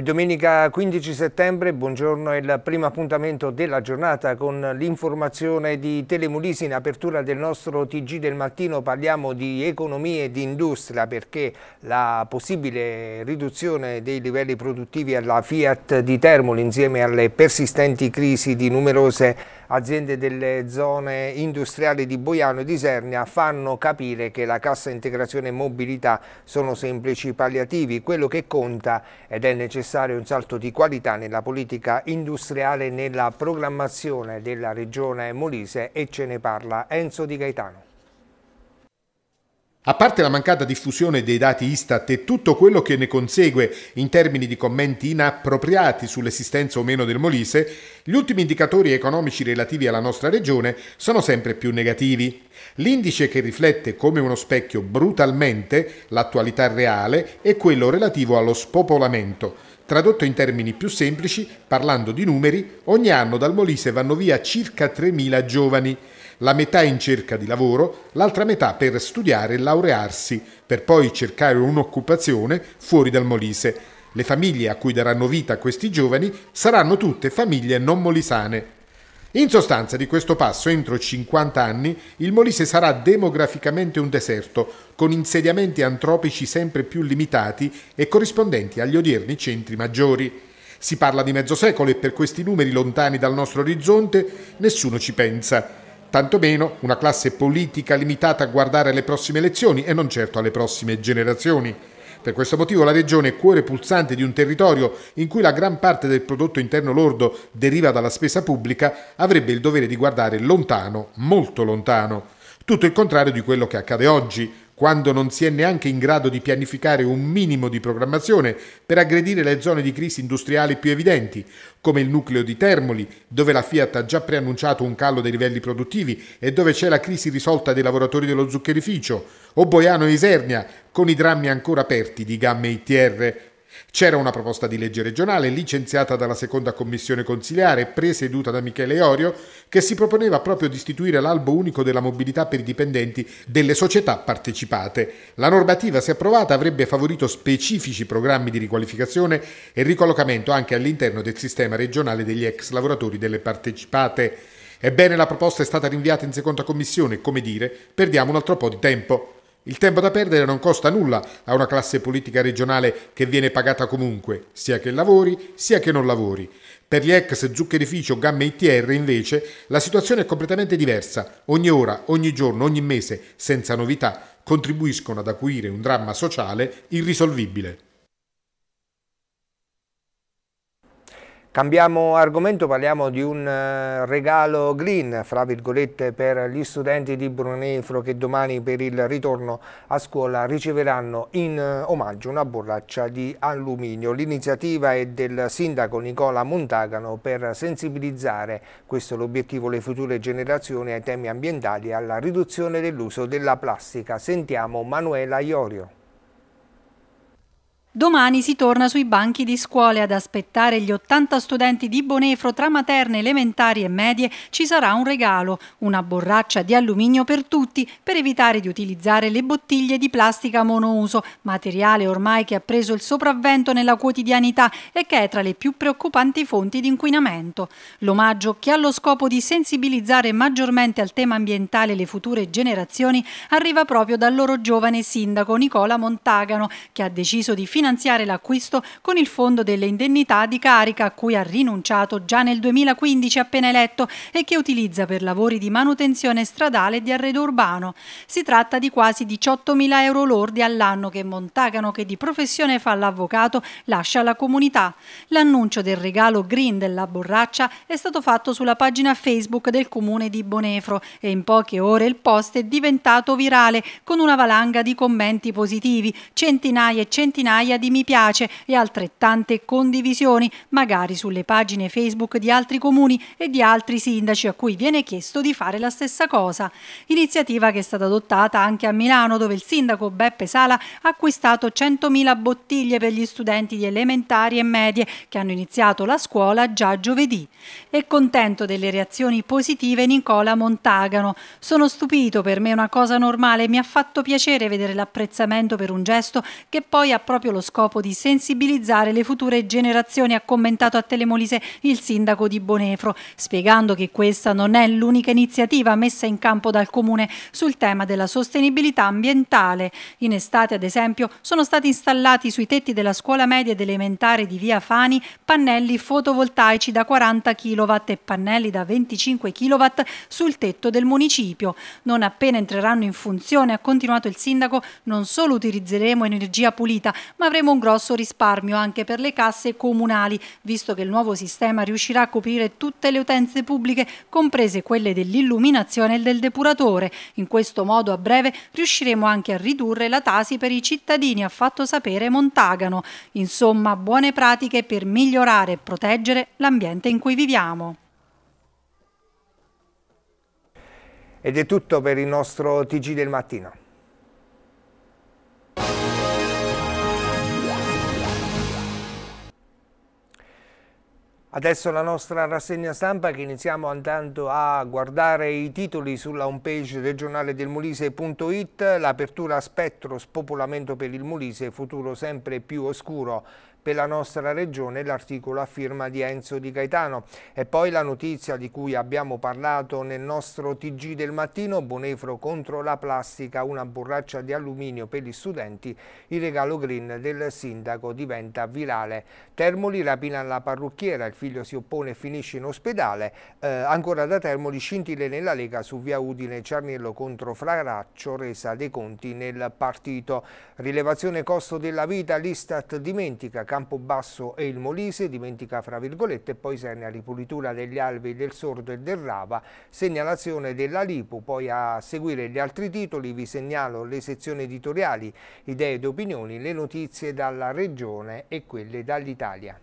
E domenica 15 settembre, buongiorno, è il primo appuntamento della giornata con l'informazione di Telemulisi in apertura del nostro TG del mattino. Parliamo di economia e di industria perché la possibile riduzione dei livelli produttivi alla Fiat di Termoli insieme alle persistenti crisi di numerose aziende aziende delle zone industriali di Boiano e di Sernia fanno capire che la cassa integrazione e mobilità sono semplici palliativi. Quello che conta ed è necessario un salto di qualità nella politica industriale e nella programmazione della regione Molise e ce ne parla Enzo Di Gaetano. A parte la mancata diffusione dei dati Istat e tutto quello che ne consegue in termini di commenti inappropriati sull'esistenza o meno del Molise, gli ultimi indicatori economici relativi alla nostra regione sono sempre più negativi. L'indice che riflette come uno specchio brutalmente l'attualità reale è quello relativo allo spopolamento. Tradotto in termini più semplici, parlando di numeri, ogni anno dal Molise vanno via circa 3.000 giovani la metà in cerca di lavoro, l'altra metà per studiare e laurearsi, per poi cercare un'occupazione fuori dal Molise. Le famiglie a cui daranno vita questi giovani saranno tutte famiglie non molisane. In sostanza di questo passo, entro 50 anni, il Molise sarà demograficamente un deserto, con insediamenti antropici sempre più limitati e corrispondenti agli odierni centri maggiori. Si parla di mezzo secolo e per questi numeri lontani dal nostro orizzonte nessuno ci pensa tantomeno una classe politica limitata a guardare alle prossime elezioni e non certo alle prossime generazioni. Per questo motivo la regione è cuore pulsante di un territorio in cui la gran parte del prodotto interno lordo deriva dalla spesa pubblica, avrebbe il dovere di guardare lontano, molto lontano. Tutto il contrario di quello che accade oggi, quando non si è neanche in grado di pianificare un minimo di programmazione per aggredire le zone di crisi industriali più evidenti, come il nucleo di Termoli, dove la Fiat ha già preannunciato un calo dei livelli produttivi e dove c'è la crisi risolta dei lavoratori dello zuccherificio, o Boiano e Isernia, con i drammi ancora aperti di gamme ITR c'era una proposta di legge regionale licenziata dalla seconda commissione consiliare, presieduta da Michele Orio, che si proponeva proprio di istituire l'albo unico della mobilità per i dipendenti delle società partecipate. La normativa, se approvata, avrebbe favorito specifici programmi di riqualificazione e ricollocamento anche all'interno del sistema regionale degli ex lavoratori delle partecipate. Ebbene, la proposta è stata rinviata in seconda commissione, come dire, perdiamo un altro po' di tempo. Il tempo da perdere non costa nulla a una classe politica regionale che viene pagata comunque, sia che lavori, sia che non lavori. Per gli ex zuccherificio gamme ITR, invece, la situazione è completamente diversa. Ogni ora, ogni giorno, ogni mese, senza novità, contribuiscono ad acuire un dramma sociale irrisolvibile. Cambiamo argomento, parliamo di un eh, regalo green, fra virgolette, per gli studenti di Brunefro che domani per il ritorno a scuola riceveranno in eh, omaggio una borraccia di alluminio. L'iniziativa è del sindaco Nicola Montagano per sensibilizzare, questo è l'obiettivo, le future generazioni ai temi ambientali e alla riduzione dell'uso della plastica. Sentiamo Manuela Iorio. Domani si torna sui banchi di scuole ad aspettare gli 80 studenti di Bonefro tra materne, elementari e medie ci sarà un regalo, una borraccia di alluminio per tutti per evitare di utilizzare le bottiglie di plastica monouso, materiale ormai che ha preso il sopravvento nella quotidianità e che è tra le più preoccupanti fonti di inquinamento. L'omaggio che ha lo scopo di sensibilizzare maggiormente al tema ambientale le future generazioni arriva proprio dal loro giovane sindaco Nicola Montagano che ha deciso di finanziare finanziare l'acquisto con il fondo delle indennità di carica a cui ha rinunciato già nel 2015 appena eletto e che utilizza per lavori di manutenzione stradale e di arredo urbano. Si tratta di quasi 18.000 euro lordi all'anno che Montagano, che di professione fa l'avvocato, lascia alla comunità. L'annuncio del regalo green della borraccia è stato fatto sulla pagina Facebook del comune di Bonefro e in poche ore il post è diventato virale con una valanga di commenti positivi, centinaia e centinaia migliaia di mi piace e altrettante condivisioni, magari sulle pagine Facebook di altri comuni e di altri sindaci a cui viene chiesto di fare la stessa cosa. Iniziativa che è stata adottata anche a Milano, dove il sindaco Beppe Sala ha acquistato 100.000 bottiglie per gli studenti di elementari e medie che hanno iniziato la scuola già giovedì. È contento delle reazioni positive Nicola Montagano. Sono stupito, per me è una cosa normale, mi ha fatto piacere vedere l'apprezzamento per un gesto che poi ha proprio lo lo scopo di sensibilizzare le future generazioni, ha commentato a Telemolise il sindaco di Bonefro, spiegando che questa non è l'unica iniziativa messa in campo dal Comune sul tema della sostenibilità ambientale. In estate, ad esempio, sono stati installati sui tetti della scuola media ed elementare di Via Fani pannelli fotovoltaici da 40 kW e pannelli da 25 kW sul tetto del municipio. Non appena entreranno in funzione, ha continuato il sindaco, non solo utilizzeremo energia pulita, ma avremo un grosso risparmio anche per le casse comunali, visto che il nuovo sistema riuscirà a coprire tutte le utenze pubbliche, comprese quelle dell'illuminazione e del depuratore. In questo modo a breve riusciremo anche a ridurre la tasi per i cittadini, ha fatto sapere Montagano. Insomma, buone pratiche per migliorare e proteggere l'ambiente in cui viviamo. Ed è tutto per il nostro TG del mattino. Adesso la nostra rassegna stampa che iniziamo andando a guardare i titoli sulla homepage regionale del Molise.it, l'apertura a spettro, spopolamento per il Molise, futuro sempre più oscuro per la nostra regione l'articolo a firma di Enzo Di Gaetano. E poi la notizia di cui abbiamo parlato nel nostro TG del mattino, Bonefro contro la plastica, una borraccia di alluminio per gli studenti, il regalo green del sindaco diventa virale. Termoli rapina la parrucchiera, il figlio si oppone e finisce in ospedale. Eh, ancora da Termoli scintille nella Lega su via Udine Ciarnello contro Fraraccio, resa dei conti nel partito. Rilevazione costo della vita, l'Istat dimentica Campobasso e il Molise, dimentica fra virgolette, e poi segna ripulitura degli alvei del Sordo e del Rava, segnalazione della Lipu, poi a seguire gli altri titoli vi segnalo le sezioni editoriali, idee ed opinioni, le notizie dalla regione e quelle dall'Italia.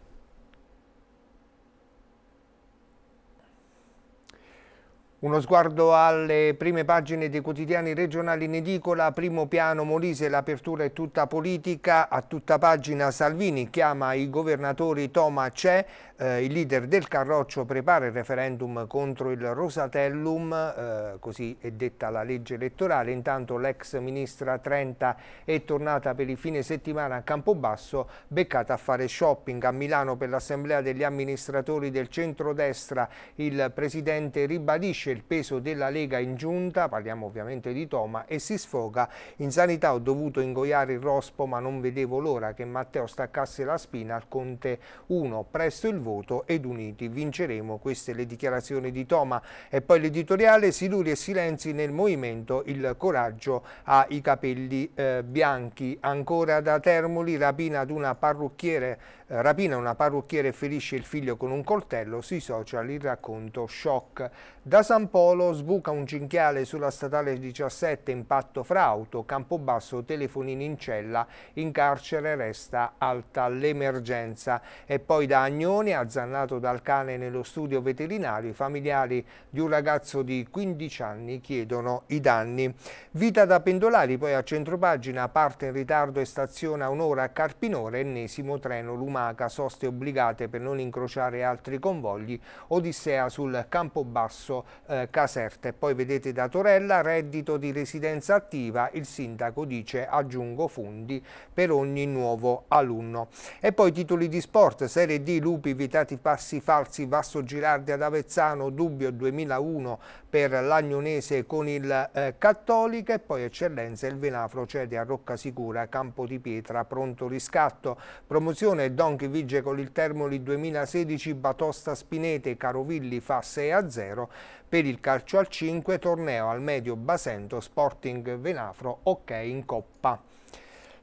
Uno sguardo alle prime pagine dei quotidiani regionali in edicola, primo piano Molise, l'apertura è tutta politica, a tutta pagina Salvini chiama i governatori Toma C'è, eh, il leader del Carroccio prepara il referendum contro il Rosatellum, eh, così è detta la legge elettorale. Intanto l'ex ministra Trenta è tornata per il fine settimana a Campobasso, beccata a fare shopping a Milano per l'assemblea degli amministratori del centrodestra. Il presidente ribadisce il peso della Lega in giunta, parliamo ovviamente di Toma, e si sfoga. In sanità ho dovuto ingoiare il rospo ma non vedevo l'ora che Matteo staccasse la spina al Conte 1. Presto il voto voto ed uniti vinceremo. Queste le dichiarazioni di Toma e poi l'editoriale Siluri e Silenzi nel movimento il coraggio ha i capelli eh, bianchi. Ancora da Termoli rapina ad una parrucchiere Rapina una parrucchiere e ferisce il figlio con un coltello, sui social il racconto shock. Da San Polo sbuca un cinghiale sulla statale 17, impatto fra auto, Campobasso, telefonini in cella, in carcere resta alta l'emergenza. E poi da Agnone, azzannato dal cane nello studio veterinario, i familiari di un ragazzo di 15 anni chiedono i danni. Vita da pendolari, poi a centropagina, parte in ritardo e staziona un'ora a Carpinore, ennesimo treno lumano lumaca, soste obbligate per non incrociare altri convogli, Odissea sul Campobasso eh, Caserta. E poi vedete da Torella, reddito di residenza attiva, il sindaco dice aggiungo fondi per ogni nuovo alunno. E poi titoli di sport, Serie D, Lupi, Vitati Passi Falsi, Vasso Girardi ad Avezzano, Dubbio 2001 per l'Agnonese con il eh, Cattolica e poi Eccellenza il Venafro cede a Roccasicura, Campo di Pietra, pronto riscatto, promozione Don Union vige con il Termoli 2016, Batosta Spinete, Carovilli fa 6 a 0, per il calcio al 5 torneo al medio Basento Sporting Venafro, ok in Coppa.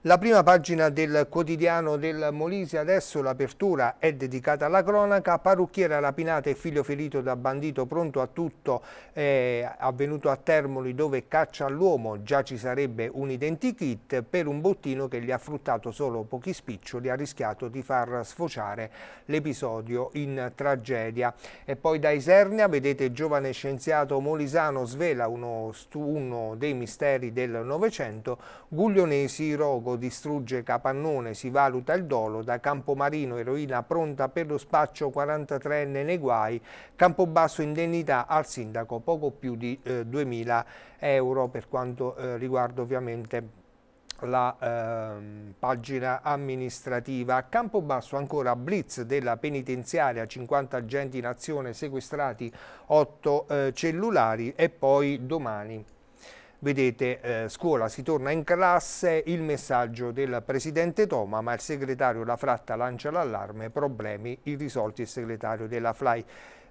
La prima pagina del quotidiano del Molise adesso l'apertura è dedicata alla cronaca, parrucchiera rapinata e figlio ferito da bandito pronto a tutto eh, avvenuto a Termoli dove caccia all'uomo, già ci sarebbe un identikit per un bottino che gli ha fruttato solo pochi spiccioli, ha rischiato di far sfociare l'episodio in tragedia. E poi da Isernia vedete giovane scienziato molisano svela uno, uno dei misteri del Novecento, Guglionesi Rogo distrugge Capannone, si valuta il dolo, da Campomarino eroina pronta per lo spaccio 43enne nei guai, Campobasso indennità al sindaco poco più di eh, 2.000 euro per quanto eh, riguarda ovviamente la eh, pagina amministrativa. A Campobasso ancora blitz della penitenziaria, 50 agenti in azione sequestrati, 8 eh, cellulari e poi domani vedete eh, scuola si torna in classe, il messaggio del presidente Toma, ma il segretario La Fratta lancia l'allarme, problemi irrisolti il segretario della FLY.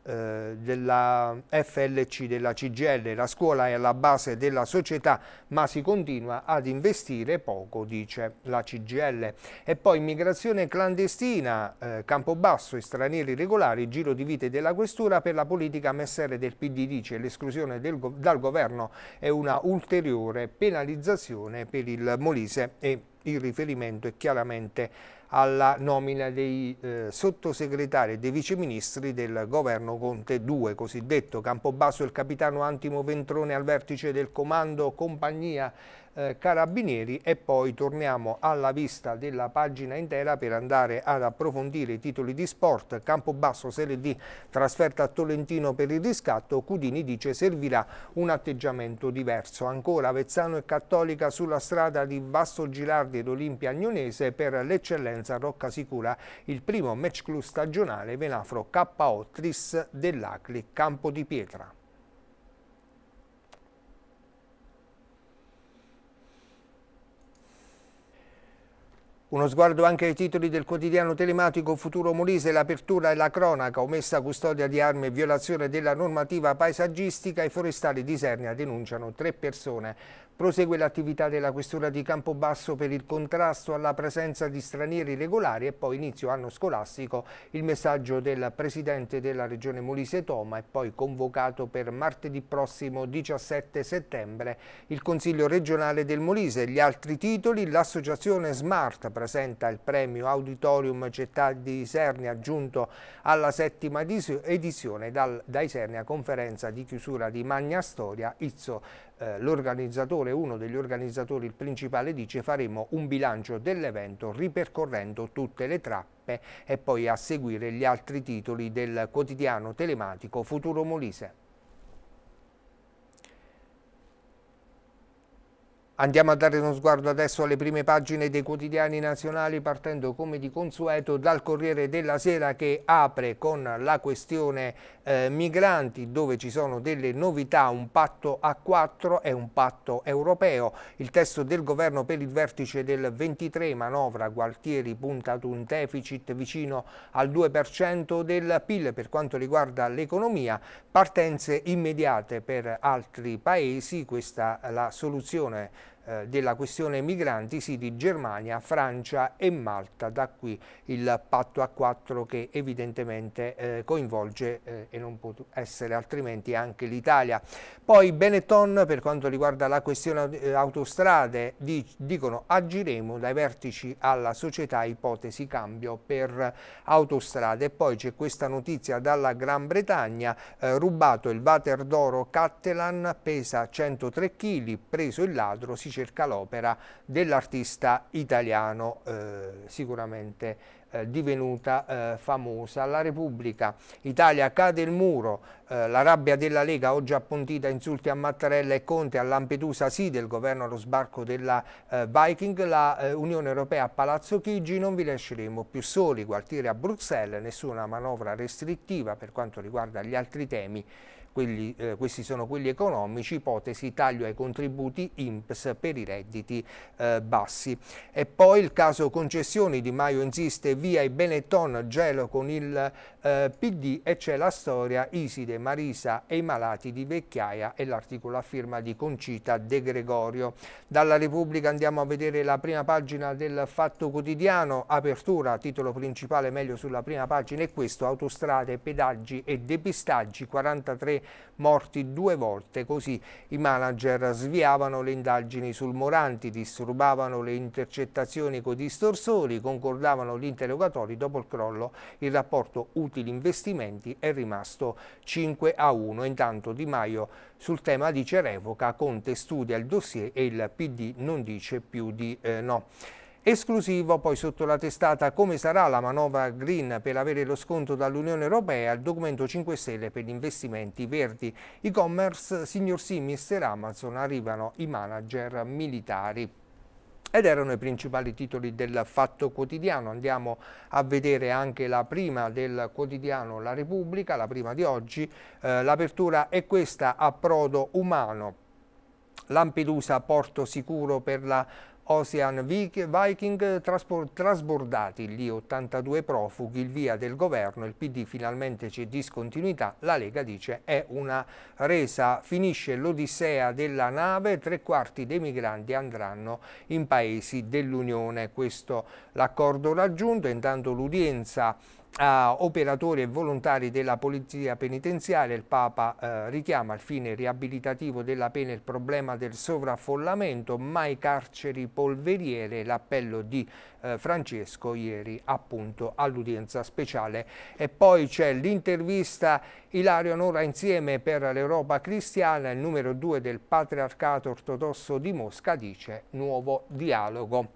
Eh, della FLC, della CGL, la scuola è alla base della società ma si continua ad investire poco, dice la CGL. E poi immigrazione clandestina, eh, Campobasso e stranieri regolari, giro di vite della questura per la politica messere del PD dice l'esclusione go dal governo è una ulteriore penalizzazione per il Molise e il riferimento è chiaramente alla nomina dei eh, sottosegretari e dei viceministri del governo Conte 2, cosiddetto Campobasso e il capitano Antimo Ventrone al vertice del comando compagnia eh, Carabinieri e poi torniamo alla vista della pagina intera per andare ad approfondire i titoli di sport, Campobasso Serie D trasferta a Tolentino per il riscatto, Cudini dice servirà un atteggiamento diverso, ancora Avezzano e Cattolica sulla strada di Vasto Gilardi ed Olimpia Agnonese per l'eccellenza Rocca Sicura, il primo match club stagionale Venafro KO Tris dell'Acli Campo di Pietra. Uno sguardo anche ai titoli del quotidiano telematico Futuro Molise, l'apertura e la cronaca, omessa custodia di armi e violazione della normativa paesaggistica, i forestali di Isernia denunciano tre persone. Prosegue l'attività della Questura di Campobasso per il contrasto alla presenza di stranieri regolari e poi inizio anno scolastico il messaggio del Presidente della Regione Molise Toma e poi convocato per martedì prossimo 17 settembre il Consiglio regionale del Molise. Gli altri titoli, l'associazione Smart presenta il premio Auditorium Città di Isernia giunto alla settima edizione dal, da Isernia conferenza di chiusura di Magna Storia Izzo eh, l'organizzatore, uno degli organizzatori, il principale, dice faremo un bilancio dell'evento ripercorrendo tutte le trappe e poi a seguire gli altri titoli del quotidiano telematico Futuro Molise. Andiamo a dare uno sguardo adesso alle prime pagine dei quotidiani nazionali partendo come di consueto dal Corriere della Sera che apre con la questione eh, migranti dove ci sono delle novità, un patto a 4 e un patto europeo. Il testo del governo per il vertice del 23 manovra Gualtieri punta ad un deficit vicino al 2% del PIL per quanto riguarda l'economia, partenze immediate per altri paesi, questa è la soluzione eh, della questione migranti, sì di Germania, Francia e Malta, da qui il patto a quattro che evidentemente eh, coinvolge eh, e non può essere altrimenti anche l'Italia. Poi Benetton per quanto riguarda la questione eh, autostrade di, dicono agiremo dai vertici alla società ipotesi cambio per autostrade. Poi c'è questa notizia dalla Gran Bretagna, eh, rubato il water d'oro Cattelan, pesa 103 kg, preso il ladro, si circa l'opera dell'artista italiano eh, sicuramente eh, divenuta eh, famosa. La Repubblica, Italia cade il muro, eh, la rabbia della Lega oggi appuntita, insulti a Mattarella e Conte, a Lampedusa sì del governo allo sbarco della eh, Viking, la eh, Unione Europea a Palazzo Chigi, non vi lasceremo più soli, quartiere a Bruxelles, nessuna manovra restrittiva per quanto riguarda gli altri temi. Quelli, eh, questi sono quelli economici, ipotesi taglio ai contributi INPS per i redditi eh, bassi. E poi il caso concessioni, Di Maio insiste via i Benetton, gelo con il eh, PD e c'è la storia Iside, Marisa e i malati di vecchiaia e l'articolo a firma di Concita De Gregorio. Dalla Repubblica andiamo a vedere la prima pagina del Fatto Quotidiano, apertura, titolo principale meglio sulla prima pagina è questo, autostrade, pedaggi e depistaggi, 43 morti due volte, così i manager sviavano le indagini sul Moranti, disturbavano le intercettazioni con i distorsori, concordavano l'intero erogatori, dopo il crollo il rapporto utili-investimenti è rimasto 5 a 1. Intanto Di Maio sul tema dice revoca, Conte studia il dossier e il PD non dice più di eh, no. Esclusivo poi sotto la testata come sarà la manovra green per avere lo sconto dall'Unione Europea, il documento 5 Stelle per gli investimenti verdi, e-commerce, signor sì, mister Amazon, arrivano i manager militari ed erano i principali titoli del Fatto Quotidiano. Andiamo a vedere anche la prima del quotidiano La Repubblica, la prima di oggi. Eh, L'apertura è questa, a prodo umano. Lampedusa porto sicuro per la Ocean Viking trasbordati gli 82 profughi, il via del governo, il PD finalmente c'è discontinuità, la Lega dice è una resa, finisce l'odissea della nave, tre quarti dei migranti andranno in paesi dell'Unione. Questo l'accordo raggiunto, intanto l'udienza a operatori e volontari della polizia penitenziaria. Il Papa eh, richiama al fine riabilitativo della pena il problema del sovraffollamento, mai carceri polveriere, l'appello di eh, Francesco ieri appunto all'udienza speciale. E poi c'è l'intervista Ilario Nora insieme per l'Europa cristiana, il numero 2 del Patriarcato ortodosso di Mosca dice nuovo dialogo.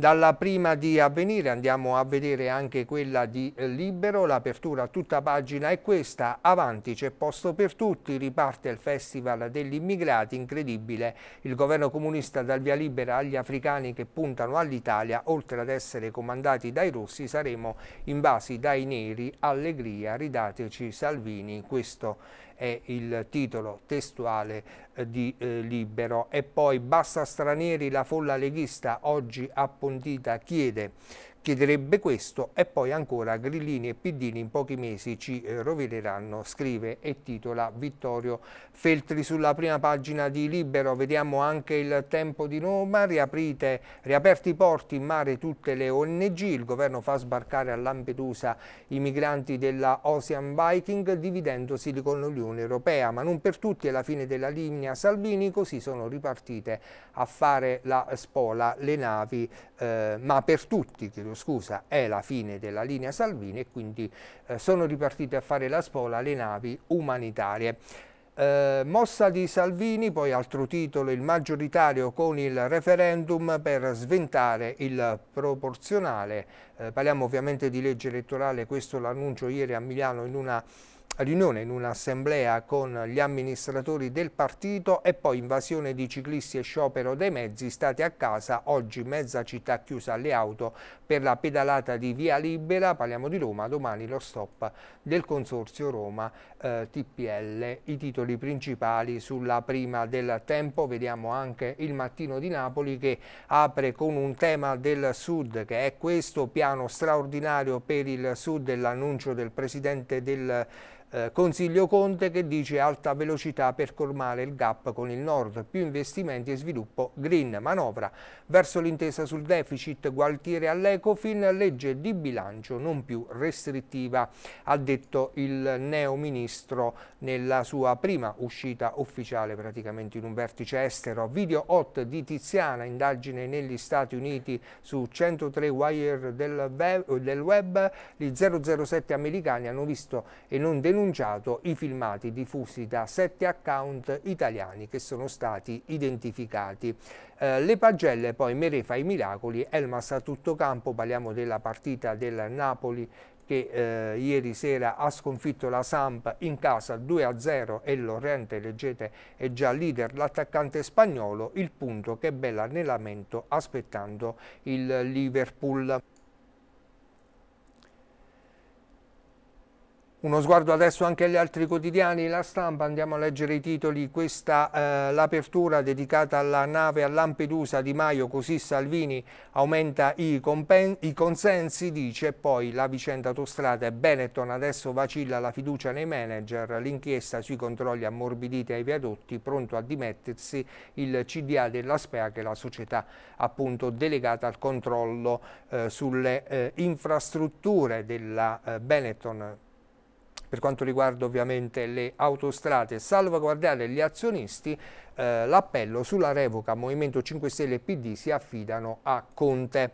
Dalla prima di avvenire andiamo a vedere anche quella di eh, Libero, l'apertura a tutta pagina è questa, avanti c'è posto per tutti, riparte il Festival degli Immigrati, incredibile, il governo comunista dal via libera agli africani che puntano all'Italia, oltre ad essere comandati dai russi saremo invasi dai neri, allegria, ridateci Salvini, questo è il titolo testuale eh, di eh, Libero. E poi basta stranieri, la folla leghista oggi appuntita chiede chiederebbe questo e poi ancora Grillini e Piddini in pochi mesi ci eh, rovineranno, scrive e titola Vittorio Feltri sulla prima pagina di Libero, vediamo anche il tempo di Roma, riaprite, riaperti i porti in mare tutte le ONG, il governo fa sbarcare a Lampedusa i migranti della Ocean Viking dividendosi con l'Unione Europea, ma non per tutti è la fine della linea Salvini, così sono ripartite a fare la spola le navi, eh, ma per tutti, credo chiedo scusa, è la fine della linea Salvini e quindi eh, sono ripartite a fare la spola le navi umanitarie. Eh, mossa di Salvini, poi altro titolo, il maggioritario con il referendum per sventare il proporzionale. Eh, parliamo ovviamente di legge elettorale, questo l'annuncio ieri a Milano in una riunione in un'assemblea con gli amministratori del partito e poi invasione di ciclisti e sciopero dei mezzi state a casa, oggi mezza città chiusa alle auto per la pedalata di Via Libera, parliamo di Roma, domani lo stop del Consorzio Roma eh, TPL. I titoli principali sulla prima del tempo, vediamo anche il mattino di Napoli che apre con un tema del Sud che è questo piano straordinario per il Sud e l'annuncio del Presidente del eh, Consiglio Conte che dice alta velocità per colmare il gap con il nord, più investimenti e sviluppo green, manovra verso l'intesa sul deficit, Gualtieri all'Ecofin, legge di bilancio non più restrittiva, ha detto il neo ministro nella sua prima uscita ufficiale praticamente in un vertice estero. Video hot di Tiziana, indagine negli Stati Uniti su 103 wire del web, del web gli 007 americani hanno visto e non denunciato denunciato i filmati diffusi da sette account italiani che sono stati identificati. Eh, le pagelle poi Mere fa i miracoli, Elmas a tutto campo, parliamo della partita del Napoli che eh, ieri sera ha sconfitto la Samp in casa 2-0 e Lorente, leggete, è già leader l'attaccante spagnolo, il punto che Bella ne lamento aspettando il Liverpool. Uno sguardo adesso anche agli altri quotidiani, la stampa, andiamo a leggere i titoli, questa eh, l'apertura dedicata alla nave a Lampedusa di Maio, così Salvini aumenta i, i consensi, dice poi la vicenda autostrada e Benetton, adesso vacilla la fiducia nei manager, l'inchiesta sui controlli ammorbiditi ai viadotti, pronto a dimettersi il CDA della SPEA che è la società appunto delegata al controllo eh, sulle eh, infrastrutture della eh, Benetton per quanto riguarda ovviamente le autostrade, salvaguardare gli azionisti, eh, l'appello sulla revoca Movimento 5 Stelle e PD si affidano a Conte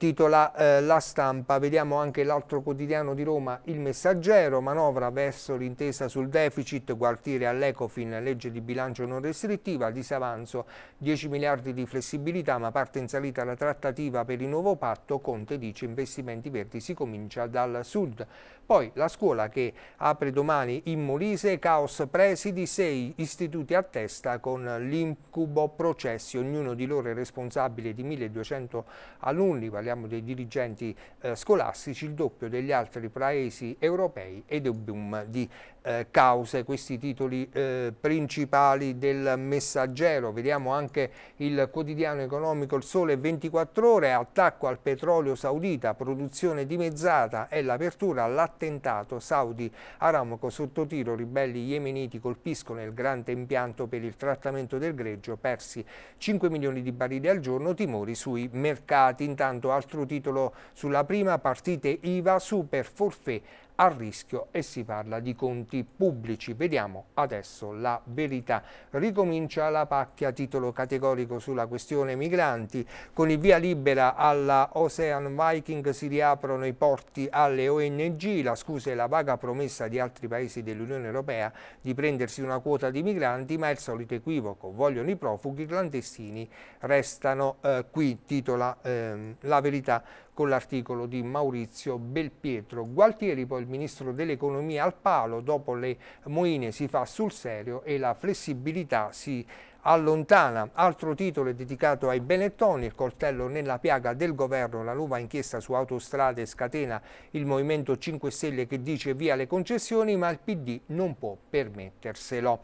titola eh, La Stampa. Vediamo anche l'altro quotidiano di Roma, Il Messaggero, manovra verso l'intesa sul deficit, quartiere all'Ecofin, legge di bilancio non restrittiva, disavanzo 10 miliardi di flessibilità, ma parte in salita la trattativa per il nuovo patto, Conte dice investimenti verdi, si comincia dal sud. Poi la scuola che apre domani in Molise, caos presidi, sei istituti a testa con l'incubo processi, ognuno di loro è responsabile di 1200 alunni, parliamo parliamo dei dirigenti eh, scolastici, il doppio degli altri paesi europei ed un boom di eh, cause, questi titoli eh, principali del messaggero. Vediamo anche il quotidiano economico Il Sole 24 Ore, attacco al petrolio saudita, produzione dimezzata e l'apertura all'attentato Saudi Aramco sotto tiro, ribelli yemeniti colpiscono il grande impianto per il trattamento del greggio, persi 5 milioni di barili al giorno, timori sui mercati. Intanto altro titolo sulla prima partite IVA super forfè a rischio e si parla di conti pubblici. Vediamo adesso la verità. Ricomincia la pacchia titolo categorico sulla questione migranti. Con il via libera alla Ocean Viking si riaprono i porti alle ONG. La scusa è la vaga promessa di altri paesi dell'Unione Europea di prendersi una quota di migranti, ma è il solito equivoco. Vogliono i profughi, i clandestini restano eh, qui, titola ehm, la verità con l'articolo di Maurizio Belpietro. Gualtieri poi il ministro dell'economia al palo, dopo le moine si fa sul serio e la flessibilità si allontana. Altro titolo è dedicato ai Benettoni, il coltello nella piaga del governo, la nuova inchiesta su autostrade scatena il Movimento 5 Stelle che dice via le concessioni, ma il PD non può permetterselo.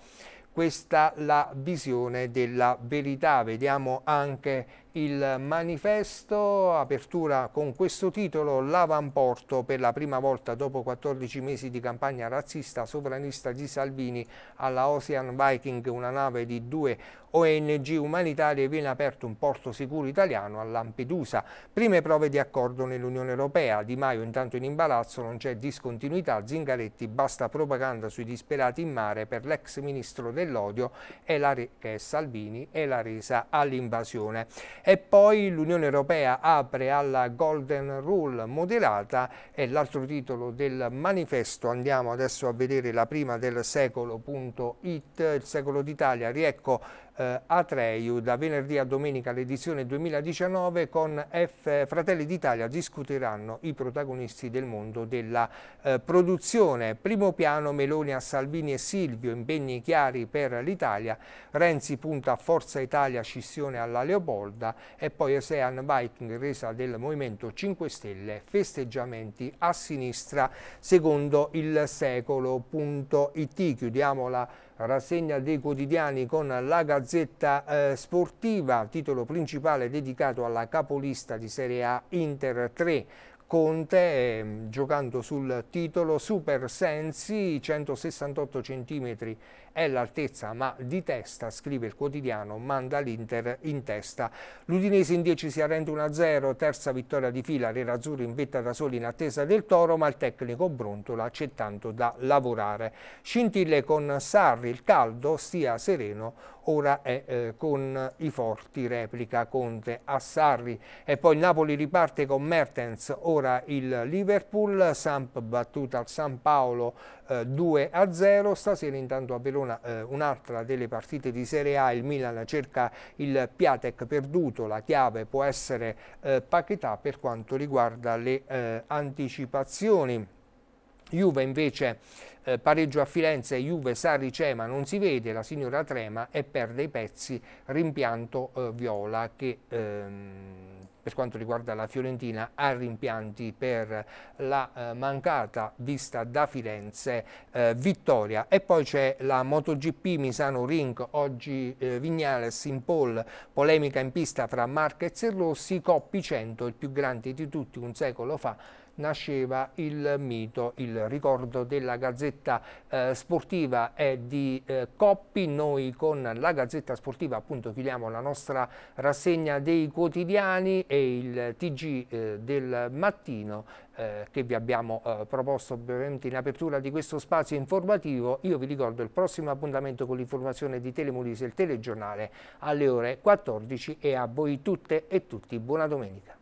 Questa è la visione della verità. Vediamo anche il manifesto, apertura con questo titolo, l'avamporto per la prima volta dopo 14 mesi di campagna razzista sovranista di Salvini alla Ocean Viking, una nave di due ONG umanitarie viene aperto un porto sicuro italiano a Lampedusa. Prime prove di accordo nell'Unione Europea. Di Maio intanto in imbarazzo, non c'è discontinuità. Zingaretti basta propaganda sui disperati in mare per l'ex ministro dell'odio e la eh, Salvini e la resa all'invasione. E poi l'Unione Europea apre alla Golden Rule moderata e l'altro titolo del manifesto. Andiamo adesso a vedere la prima del secolo.it, il secolo d'Italia. Riecco eh, Atreju. Da venerdì a domenica l'edizione 2019 con F Fratelli d'Italia discuteranno i protagonisti del mondo della eh, produzione. Primo piano Meloni a Salvini e Silvio, impegni chiari per l'Italia. Renzi punta a Forza Italia, scissione alla Leopolda e poi Ocean Viking, resa del Movimento 5 Stelle, festeggiamenti a sinistra secondo il secolo.it. Chiudiamo la rassegna dei quotidiani con la Gazzetta eh, Sportiva, titolo principale dedicato alla capolista di Serie A Inter 3. Conte, eh, giocando sul titolo Super Sensi, 168 cm è l'altezza, ma di testa, scrive il quotidiano, manda l'Inter in testa. L'Udinese in 10 si arrende 1-0, terza vittoria di fila, Nerazzurri in vetta da soli in attesa del Toro, ma il tecnico Brontola c'è tanto da lavorare. Scintille con Sarri, il caldo, stia sereno, ora è eh, con i forti, replica Conte a Sarri. E poi il Napoli riparte con Mertens, ora il Liverpool, Samp battuta al San Paolo eh, 2-0, stasera intanto a Verona Verona, eh, un'altra delle partite di Serie A, il Milan cerca il Piatek perduto, la chiave può essere eh, Paquetà per quanto riguarda le eh, anticipazioni. Juve invece eh, pareggio a Firenze, Juve Sarri Cema non si vede, la signora Trema e perde i pezzi, rimpianto eh, Viola che ehm, per quanto riguarda la Fiorentina ha rimpianti per la eh, mancata vista da Firenze eh, vittoria. E poi c'è la MotoGP Misano Rink, oggi eh, Vignales in pole, polemica in pista fra Marquez e Rossi, Coppi 100, il più grande di tutti un secolo fa, nasceva il mito, il ricordo della Gazzetta eh, Sportiva è di eh, Coppi, noi con la Gazzetta Sportiva appunto chiudiamo la nostra rassegna dei quotidiani e il TG eh, del mattino eh, che vi abbiamo eh, proposto ovviamente in apertura di questo spazio informativo. Io vi ricordo il prossimo appuntamento con l'informazione di Telemulise, il telegiornale alle ore 14 e a voi tutte e tutti buona domenica.